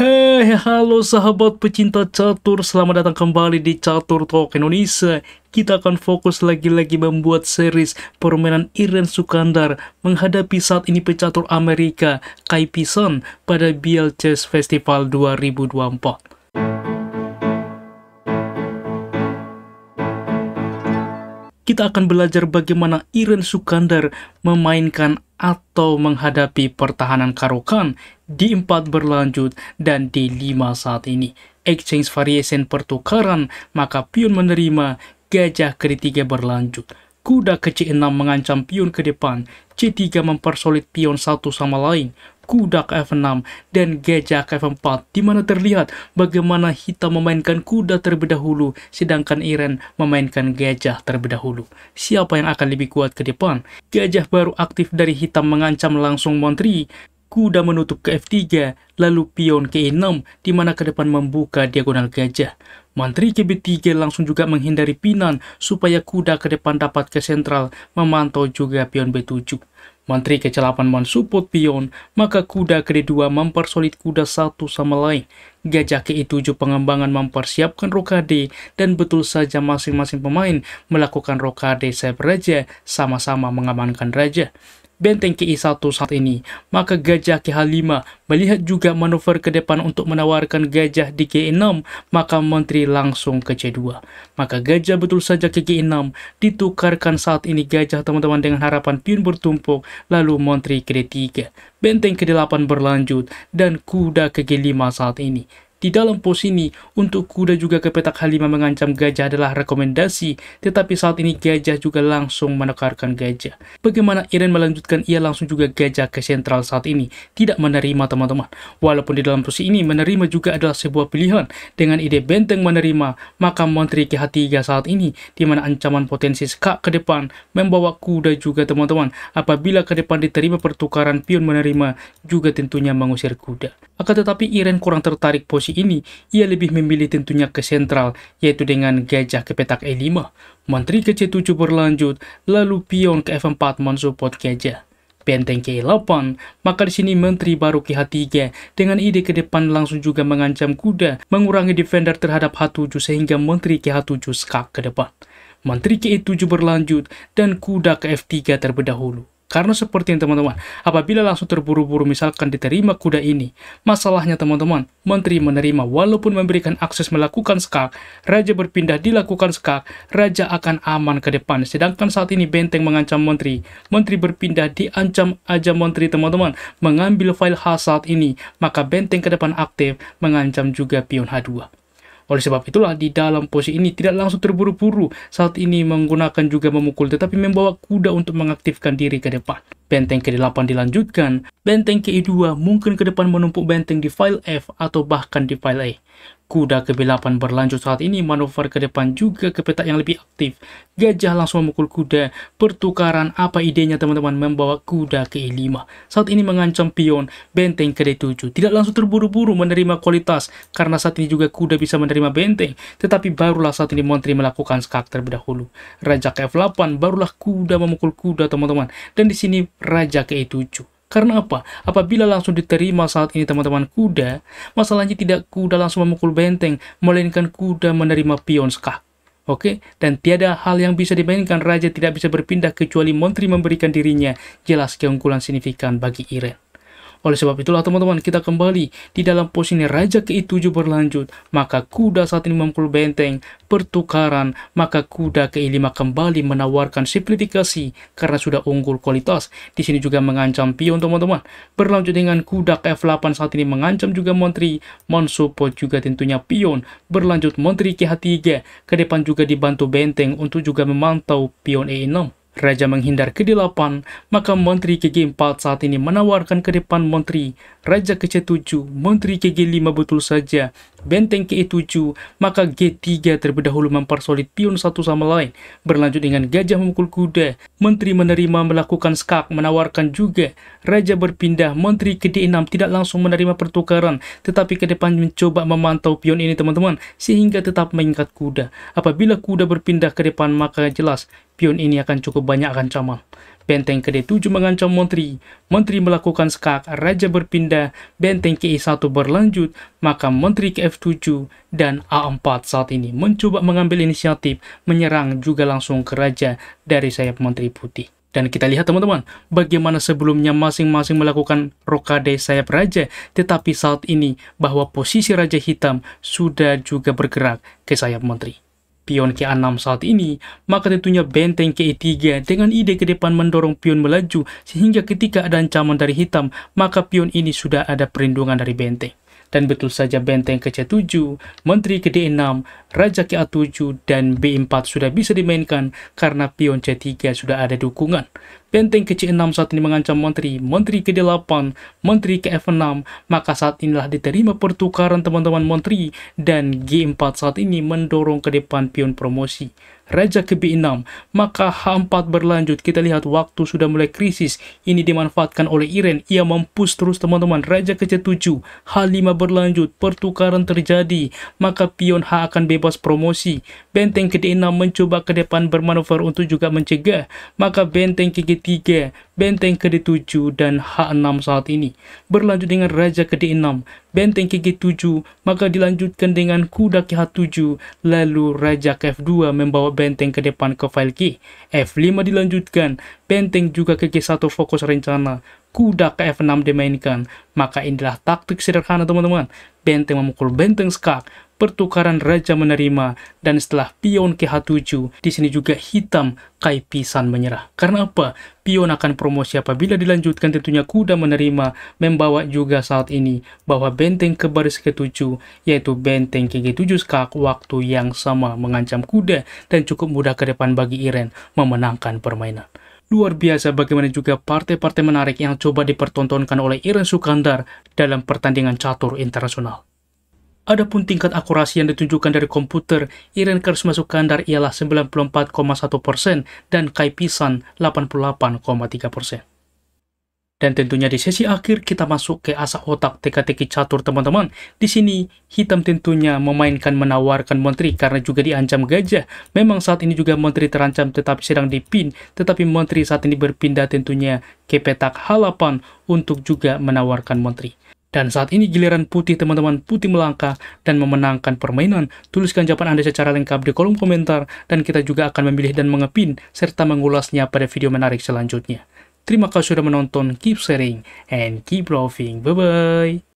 Hei, halo sahabat pecinta catur, selamat datang kembali di Catur Talk Indonesia. Kita akan fokus lagi-lagi membuat series permainan Iren Sukandar menghadapi saat ini pecatur Amerika, Kai Pison, pada BL Chess Festival 2024. kita akan belajar bagaimana Iren Sukandar memainkan atau menghadapi pertahanan Karokan di 4 berlanjut dan di 5 saat ini. Exchange variation pertukaran, maka pion menerima, gajah ke 3 berlanjut. Kuda ke C6 mengancam pion ke depan, C3 mempersolid pion satu sama lain, kuda ke F6 dan gajah ke F4 di mana terlihat bagaimana hitam memainkan kuda terlebih dahulu sedangkan Iren memainkan gajah terlebih dahulu. Siapa yang akan lebih kuat ke depan? Gajah baru aktif dari hitam mengancam langsung Montri kuda menutup ke F3, lalu pion ke E6, di mana ke depan membuka diagonal gajah. Mantri ke B3 langsung juga menghindari pinan supaya kuda ke depan dapat ke sentral, memantau juga pion B7. Menteri Kecelapan mensupport pion, maka kuda kedua 2 mempersolid kuda satu sama lain. Gajah ke-7 pengembangan mempersiapkan rokade dan betul saja masing-masing pemain melakukan rokade sebab raja sama-sama mengamankan raja benteng KI1 e saat ini. Maka gajah KH5 e melihat juga manuver ke depan untuk menawarkan gajah di ke 6 maka menteri langsung ke C2. Maka gajah betul saja ke G6, e ditukarkan saat ini gajah teman-teman dengan harapan pion bertumpuk, lalu menteri ke D3. Benteng ke-8 berlanjut, dan kuda ke G5 saat ini. Di dalam pos ini, untuk kuda juga ke petak H5 mengancam gajah adalah rekomendasi, tetapi saat ini gajah juga langsung menekarkan gajah. Bagaimana Iren melanjutkan ia langsung juga gajah ke sentral saat ini, tidak menerima teman-teman. Walaupun di dalam posisi ini menerima juga adalah sebuah pilihan, dengan ide benteng menerima, maka Menteri KH3 saat ini, di mana ancaman potensi skak ke depan, membawa kuda juga teman-teman, apabila ke depan diterima pertukaran pion menerima, juga tentunya mengusir kuda. Akan tetapi Iren kurang tertarik posisi solusi ini, ia lebih memilih tentunya ke sentral, yaitu dengan gajah ke petak E5, menteri ke C7 berlanjut, lalu pion ke F4 mensupport gajah. Benteng ke E8, maka di sini menteri baru ke H3 dengan ide ke depan langsung juga mengancam kuda, mengurangi defender terhadap H7 sehingga menteri ke H7 skak ke depan. Menteri ke E7 berlanjut dan kuda ke F3 terlebih dahulu. Karena seperti yang teman-teman, apabila langsung terburu-buru misalkan diterima kuda ini, masalahnya teman-teman, menteri menerima walaupun memberikan akses melakukan skak, raja berpindah dilakukan skak, raja akan aman ke depan. Sedangkan saat ini benteng mengancam menteri, menteri berpindah diancam aja menteri teman-teman, mengambil file H saat ini, maka benteng ke depan aktif, mengancam juga pion H2. Oleh sebab itulah di dalam posisi ini tidak langsung terburu-buru saat ini menggunakan juga memukul tetapi membawa kuda untuk mengaktifkan diri ke depan. Benteng ke-8 dilanjutkan, benteng ke-2 mungkin ke depan menumpuk benteng di file F atau bahkan di file E. Kuda ke-8 berlanjut saat ini manuver ke depan juga ke petak yang lebih aktif. Gajah langsung memukul kuda, pertukaran apa idenya teman-teman membawa kuda ke-5. Saat ini mengancam pion, benteng ke 7 Tidak langsung terburu-buru menerima kualitas, karena saat ini juga kuda bisa menerima benteng, tetapi barulah saat ini menteri melakukan skak terlebih dahulu. Raja ke F8, barulah kuda memukul kuda teman-teman. Dan di sini raja ke-7. Karena apa? Apabila langsung diterima saat ini teman-teman kuda, masalahnya tidak kuda langsung memukul benteng, melainkan kuda menerima pion skak. Oke, dan tiada hal yang bisa dimainkan raja tidak bisa berpindah kecuali menteri memberikan dirinya jelas keunggulan signifikan bagi Iren. Oleh sebab itulah teman-teman kita kembali di dalam posisi Raja ke 7 berlanjut, maka kuda saat ini memukul benteng, pertukaran, maka kuda ke 5 kembali menawarkan simplifikasi karena sudah unggul kualitas. Di sini juga mengancam pion teman-teman. Berlanjut dengan kuda ke F8 saat ini mengancam juga menteri, mensupport juga tentunya pion. Berlanjut menteri ke H3, ke depan juga dibantu benteng untuk juga memantau pion E6. Raja menghindar ke D8, maka Menteri KG4 saat ini menawarkan ke depan Menteri Raja ke C7, Menteri KG5 betul saja, benteng ke 7 maka G3 terlebih dahulu mempersolid pion satu sama lain, berlanjut dengan gajah memukul kuda, Menteri menerima melakukan skak, menawarkan juga, Raja berpindah, Menteri ke D6 tidak langsung menerima pertukaran, tetapi ke depan mencoba memantau pion ini teman-teman, sehingga tetap mengikat kuda. Apabila kuda berpindah ke depan, maka jelas Pion ini akan cukup banyak ancaman. Benteng ke D7 mengancam Menteri, Menteri melakukan skak, Raja berpindah, benteng ke E1 berlanjut, maka Menteri ke F7 dan A4 saat ini mencoba mengambil inisiatif, menyerang juga langsung ke Raja dari sayap Menteri Putih. Dan kita lihat teman-teman, bagaimana sebelumnya masing-masing melakukan rokade sayap raja, tetapi saat ini bahwa posisi raja hitam sudah juga bergerak ke sayap menteri pion ke 6 saat ini, maka tentunya benteng ke 3 dengan ide ke depan mendorong pion melaju sehingga ketika ada ancaman dari hitam, maka pion ini sudah ada perlindungan dari benteng. Dan betul saja benteng ke C7, menteri ke D6, raja ke A7, dan B4 sudah bisa dimainkan karena pion C3 sudah ada dukungan. Benteng ke-6 saat ini mengancam Menteri, Menteri ke-8, Menteri ke-F6, maka saat inilah diterima pertukaran teman-teman Menteri, dan G4 saat ini mendorong ke depan pion promosi. Raja ke B6, maka H4 berlanjut. Kita lihat waktu sudah mulai krisis. Ini dimanfaatkan oleh Iren, Ia mempush terus teman-teman. Raja ke C7, H5 berlanjut. Pertukaran terjadi. Maka pion H akan bebas promosi. Benteng ke D6 mencoba ke depan bermanuver untuk juga mencegah. Maka benteng ke G3 tiga benteng ke D7, dan H6 saat ini. Berlanjut dengan Raja ke D6, benteng ke G7, maka dilanjutkan dengan kuda ke H7, lalu Raja ke F2 membawa benteng ke depan ke file G. F5 dilanjutkan, benteng juga ke G1 fokus rencana, kuda ke F6 dimainkan. Maka inilah taktik sederhana teman-teman, benteng memukul benteng skak, pertukaran raja menerima, dan setelah pion ke 7 di sini juga hitam Kai Pisan menyerah. Karena apa? Pion akan promosi apabila dilanjutkan tentunya kuda menerima, membawa juga saat ini bahwa benteng ke baris ke-7, yaitu benteng ke 7 skak waktu yang sama mengancam kuda dan cukup mudah ke depan bagi Iren memenangkan permainan luar biasa bagaimana juga partai-partai menarik yang coba dipertontonkan oleh Iren Sukandar dalam pertandingan catur internasional. Adapun tingkat akurasi yang ditunjukkan dari komputer, Iren masukkan Kandar ialah 94,1% persen dan Kai Pisan 88,3%. persen. Dan tentunya di sesi akhir kita masuk ke asa otak teka-teki catur teman-teman. Di sini hitam tentunya memainkan menawarkan menteri karena juga diancam gajah. Memang saat ini juga menteri terancam tetapi sedang dipin. Tetapi menteri saat ini berpindah tentunya ke petak halapan untuk juga menawarkan menteri. Dan saat ini giliran putih teman-teman, putih melangkah dan memenangkan permainan. Tuliskan jawaban Anda secara lengkap di kolom komentar dan kita juga akan memilih dan mengepin serta mengulasnya pada video menarik selanjutnya. Terima kasih sudah menonton, keep sharing, and keep loving. Bye-bye.